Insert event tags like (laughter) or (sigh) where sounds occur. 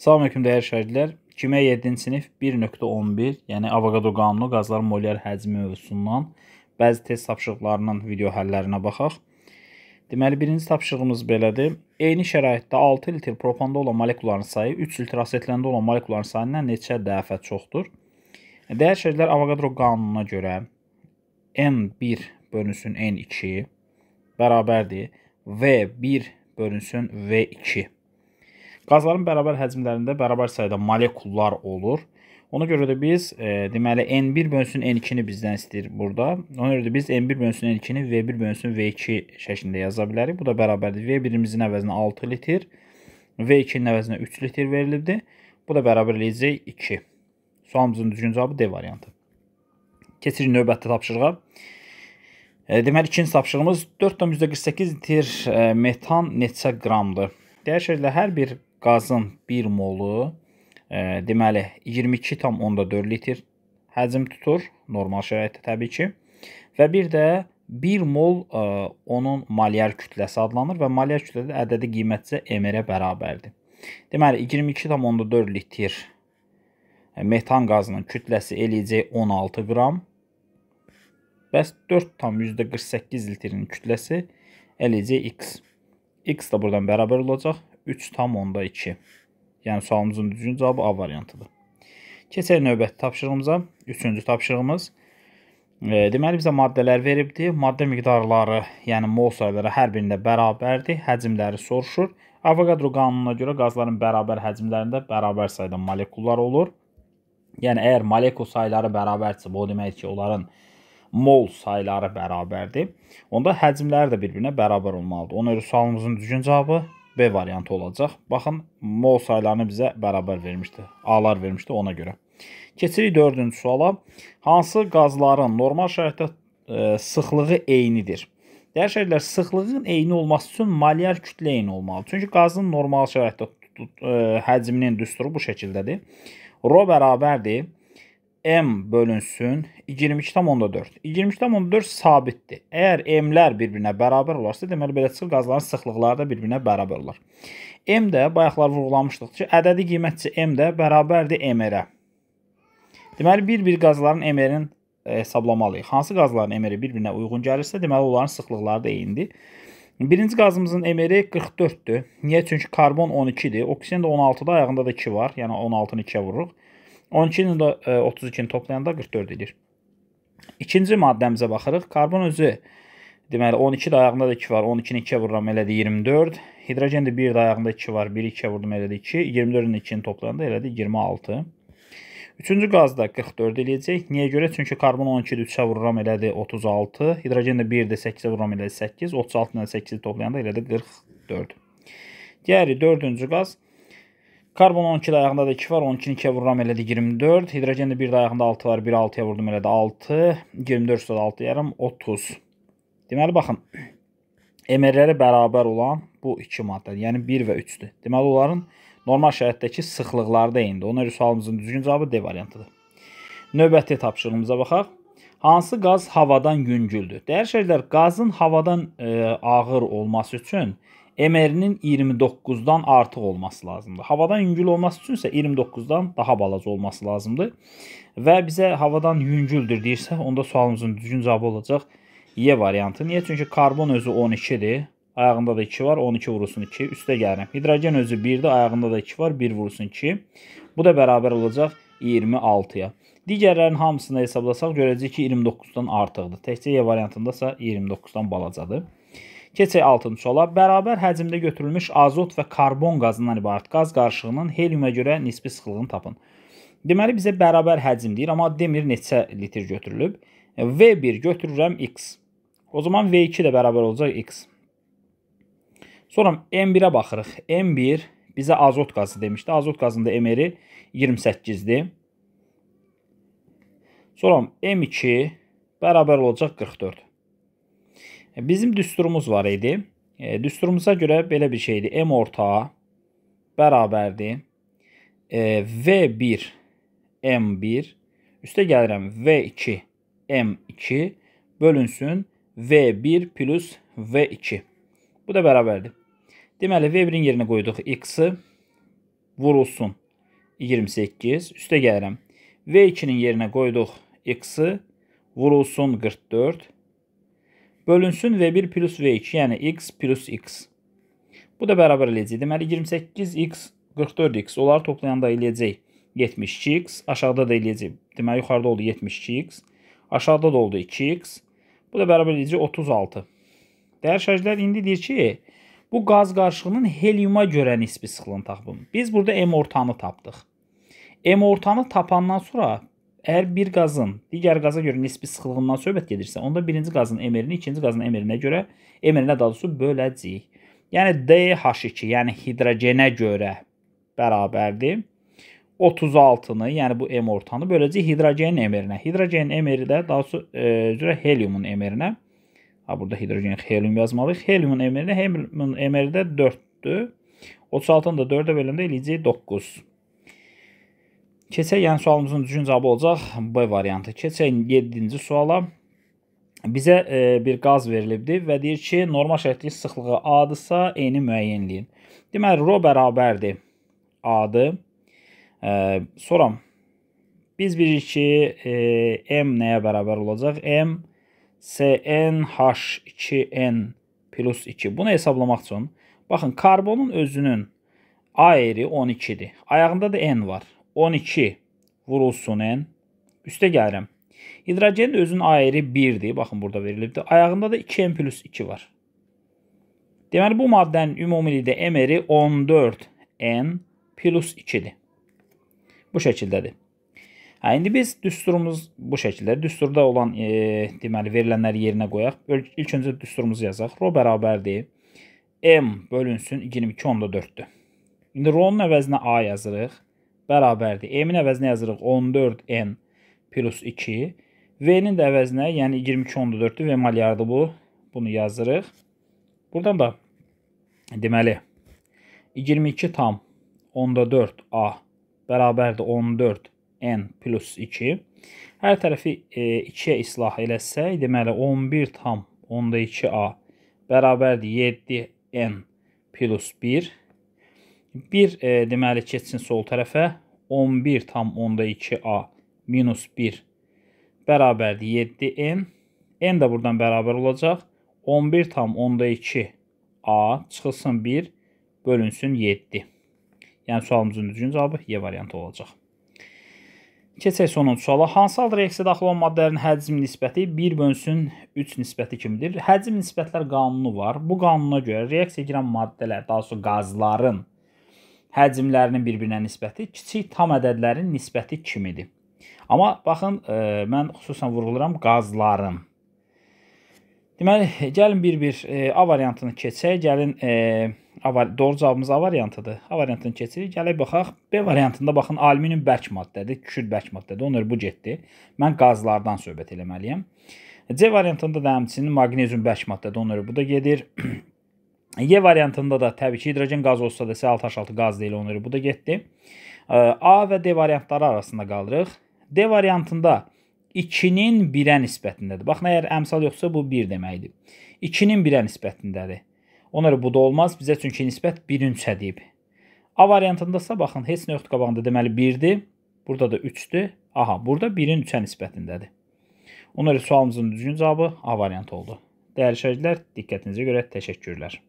Salam əleykum dəyərli şagirdlər. Kimya 7-ci sinif 1.11, yəni Avogadro qanunu qazların molyar həcmi mövzusundan bəzi test tapşırıqlarının video həllərinə baxaq. Deməli, birinci tapşırığımız belədir. Eyni şəraitdə 6 litil propanda olan molekulların sayı 3 litil asetləndə olan molekulların sayından neçə dəfə çoxdur? Dəyər şəhərlər Avogadro qanununa görə N1 bölünsün N2 bərabərdir V1 bölünsün V2 Qazların bərabər həcmlərində bərabər sayda molekullar olur. Ona görə də biz e, deməli N1 bölünsün N2-ni bizdən istəyir burada. Ona görə də biz N1 bölünsün N2-ni V1 bölünsün V2 şəklində yaza bilərik. Bu da bərabərdir. V1-imizin əvəzinə 6 litr, V2-nin əvəzinə 3 litr verilibdir. Bu da bərabər eləyəcək 2. Sualımızın düzgün cavabı D variantı. Keçirik növbəti tapşırığa. E, deməli ikinci tapşırığımız 4.48 litr e, metan neçə qramdır? Dəyər şəkildə hər bir qazın 1 molu e, deməli 22,4 litr həcm tutur normal şəraitdə təbii ki. Və bir də 1 mol ə, e, onun molyar kütləsi adlanır və molyar kütlə də ədədi qiymətcə m-ə bərabərdir. Deməli 22,4 litr e, metan qazının kütləsi eləyəcək 16 qram. Bəs 4,48 litrin kütləsi eləyəcək x. x də buradan bərabər olacaq 3,2. Yəni sualımızın düzgün cavabı A variantıdır. Keçək növbəti tapşırığımıza. Üçüncü tapşırığımız. E, deməli bizə maddələr veribdi. Maddə miqdarları, yəni mol sayıları hər birində bərabərdir. Həcmləri soruşur. Avogadro qanununa görə qazların bərabər həcmlərində bərabər sayda molekullar olur. Yəni əgər molekul sayıları bərabərdirsə, bu o deməkdir ki, onların mol sayıları bərabərdir. Onda həcmlər də bir-birinə bərabər olmalıdır. Ona görə sualımızın düzgün cavabı B variantı olacaq. Baxın, mol saylarını bizə bərabər vermişdi. A-lar vermişdi ona görə. Keçirik 4-cü suala. Hansı qazların normal şəraitdə e, sıxlığı eynidir? Dəyər şəhərlər sıxlığın eyni olması üçün molyar kütlə eyni olmalıdır. Çünki qazın normal şəraitdə e, həcminin düsturu bu şəkildədir. Rho bərabərdir M bölünsün 22,4. 22,4 sabitdir. Əgər M-lər bir-birinə bərabər olarsa, deməli belə çıxır qazların sıxlıqları da bir-birinə bərabər olar. M də bayaqlar vurğulamışdıq ki, ədədi qiymətçi M də bərabərdir MR-ə. Deməli bir-bir qazların MR-in e, hesablamalıyıq. Hansı qazların MR-i bir-birinə uyğun gəlirsə, deməli onların sıxlıqları da eynidir. Birinci qazımızın MR-i 44-dür. Niyə? Çünki karbon 12-dir, oksigen də 16-da, ayağında da 2 var. Yəni 16-nı 2-yə vururuq. 12 ilə 32-ni toplayanda 44 edir. İkinci maddəmizə baxırıq. Karbon özü deməli 12 dayağında da 2 var. 12-ni 2-yə vururam, elədi 24. Hidrogen də 1 dayağında 2 var. 1-i 2-yə vurdum, elədi 2. 24-ün 2-ni toplayanda elədi 26. Üçüncü qazda 44 eləyəcək. Niyə görə? Çünki karbon 12-də 3-ə vururam, elədi 36. Hidrogen də 1-də 8-ə vururam, elədi 8. 36 ilə 8-i toplayanda elədi 44. Digəri 4-cü qaz Karbon 12 də ayağında da 2 var. 12-ni 2-yə vururam elədi 24. Hidrogen də 1 də ayağında 6 var. 1 6-ya vurdum elədi 6. 24 üstə 6 yarım 30. Deməli baxın. MR-ləri bərabər olan bu 2 maddədir. Yəni 1 və 3-dür. Deməli onların normal şərtdəki sıxlıqları da eynidir. Ona görə sualımızın düzgün cavabı D variantıdır. Növbəti tapşırığımıza baxaq. Hansı qaz havadan yüngüldür? Dəyər şeylər qazın havadan ə, e, ağır olması üçün MR-nin 29-dan artıq olması lazımdır. Havadan yüngül olması üçün isə 29-dan daha balaca olması lazımdır. Və bizə havadan yüngüldür deyirsə, onda sualımızın düzgün cavabı olacaq Y variantı. Niyə? Çünki karbon özü 12-dir. Ayağında da 2 var, 12 vurulsun 2. Üstə gəlirəm. Hidrogen özü 1-dir, ayağında da 2 var, 1 vurulsun 2. Bu da bərabər olacaq 26-ya. Digərlərin hamısını hesablasaq görəcəyik ki, 29-dan artıqdır. Təkcə Y variantında isə 29-dan balacadır. Keçək 6-cı ola. Bərabər həcmdə götürülmüş azot və karbon qazından ibarət qaz qarışığının heliumə görə nisbi sıxlığını tapın. Deməli bizə bərabər həcm deyir, amma demir neçə litr götürülüb? V1 götürürəm x. O zaman V2 də bərabər olacaq x. Sonra M1-ə baxırıq. M1 bizə azot qazı demişdi. Azot qazında MR-i 28-dir. Sonra M2 bərabər olacaq 44. E, bizim düsturumuz var idi. E, düsturumuza görə belə bir şeydir. M ortağı bərabərdir. E, V1 M1 üstə gəlirəm V2 M2 bölünsün V1 plus V2. Bu da bərabərdir. Deməli V1-in yerinə qoyduq X-i vurulsun 28 üstə gəlirəm. V2-nin yerinə qoyduq X-i vurulsun 44 bölünsün V1 plus V2, yəni x plus x. Bu da bərabər eləyəcək. Deməli, 28x, 44x. Onları toplayanda eləyəcək 72x. Aşağıda da eləyəcək. Deməli, yuxarıda oldu 72x. Aşağıda da oldu 2x. Bu da bərabər eləyəcək 36. Dəyər şərclər indi deyir ki, bu qaz qarışığının heliuma görə nisbi sıxlığını tapın. Biz burada M ortanı tapdıq. M ortanı tapandan sonra Əgər bir qazın digər qaza görə nisbi sıxlığından söhbət gedirsə, onda birinci qazın emerini ikinci qazın emerinə görə, emerinə daha doğrusu böləcəyik. Yəni DH2, yəni hidrogenə görə bərabərdir. 36-nı, yəni bu M ortanı böləcəyik hidrogenin emerinə. Hidrogenin emeri də daha doğrusu e, üzrə heliumun emerinə. Ha burada hidrogen helium yazmalıyıq. Heliumun emerinə, heliumun emeri də 4-dür. 36-nı da 4-ə böləndə eləyəcək 9. Keçək, yəni sualımızın düzgün cavabı olacaq B variantı. Keçək 7-ci suala. Bizə e, bir qaz verilibdir və deyir ki, normal şərtlik sıxlığı A-dırsa, E-ni müəyyənləyin. Deməli, rho bərabərdir A-dır. E, sonra biz bilirik ki, e, M nəyə bərabər olacaq? M CnH2n plus 2. Bunu hesablamaq üçün, baxın, karbonun özünün A eri 12-dir. Ayağında da N var. 12 vurulsun n. Üstə gəlirəm. Hidrogenin özünün ayrı 1-dir. Baxın, burada verilibdir. Ayağında da 2n plus 2 var. Deməli, bu maddənin ümumilikdə MR-i 14n plus 2-dir. Bu şəkildədir. Hə, indi biz düsturumuz bu şəkildə. Düsturda olan, e, deməli, verilənləri yerinə qoyaq. İlk öncə düsturumuzu yazaq. Rho bərabərdir. M bölünsün 22 onda 4-dür. İndi Rho-nun əvəzinə A yazırıq bərabərdir. M-in əvəzinə yazırıq 14n plus 2. V-nin də əvəzinə, yəni 22 onda 4-dür, V malyardır bu. Bunu yazırıq. Buradan da deməli 22 tam onda 4a bərabərdir 14n plus 2. Hər tərəfi e, 2-yə islah eləsək, deməli 11 tam onda 2a bərabərdir 7n plus 1. 1 e, deməli keçsin sol tərəfə, 11,2A minus 1 bərabərdir 7N. N də buradan bərabər olacaq. 11,2A çıxılsın 1 bölünsün 7. Yəni sualımızın düzgün cavabı Y variantı olacaq. Keçək sonuncu suala. Hansı halda reaksiya daxil olan maddələrin həcm nisbəti 1 bölünsün 3 nisbəti kimidir? Həcm nisbətlər qanunu var. Bu qanuna görə reaksiyaya girən maddələr, daha doğrusu qazların həcmlərinin bir-birinə nisbəti kiçik tam ədədlərin nisbəti kimidir. Amma baxın, ə, e, mən xüsusən vurğuluram qazların. Deməli, gəlin bir-bir e, A variantını keçək. Gəlin ə, e, A doğru cavabımız A variantıdır. A variantını keçirik. Gələk baxaq. B variantında baxın, alüminium bərk maddədir, kükürt bərk maddədir. Onlar bu getdi. Mən qazlardan söhbət eləməliyəm. C variantında da həmçinin maqnezium bərk maddədir. Onlar bu da gedir. (clears throat) Y e, variantında da təbii ki, hidrogen qaz olsa da S6H6 qaz deyil ona görə bu da getdi. E, A və D variantları arasında qalırıq. D variantında 2-nin 1-ə nisbətindədir. Baxın, əgər əmsal yoxsa bu 1 deməkdir. 2-nin 1-ə nisbətindədir. Ona görə bu da olmaz. Bizə çünki nisbət 1-ünçə deyib. A variantındasa baxın, heç nöqtə qabağında deməli 1-dir. Burada da 3-dür. Aha, burada 1-in 3-ə nisbətindədir. Ona görə sualımızın düzgün cavabı A variantı oldu. Dəyərli şəhidlər, diqqətinizə görə təşəkkürlər.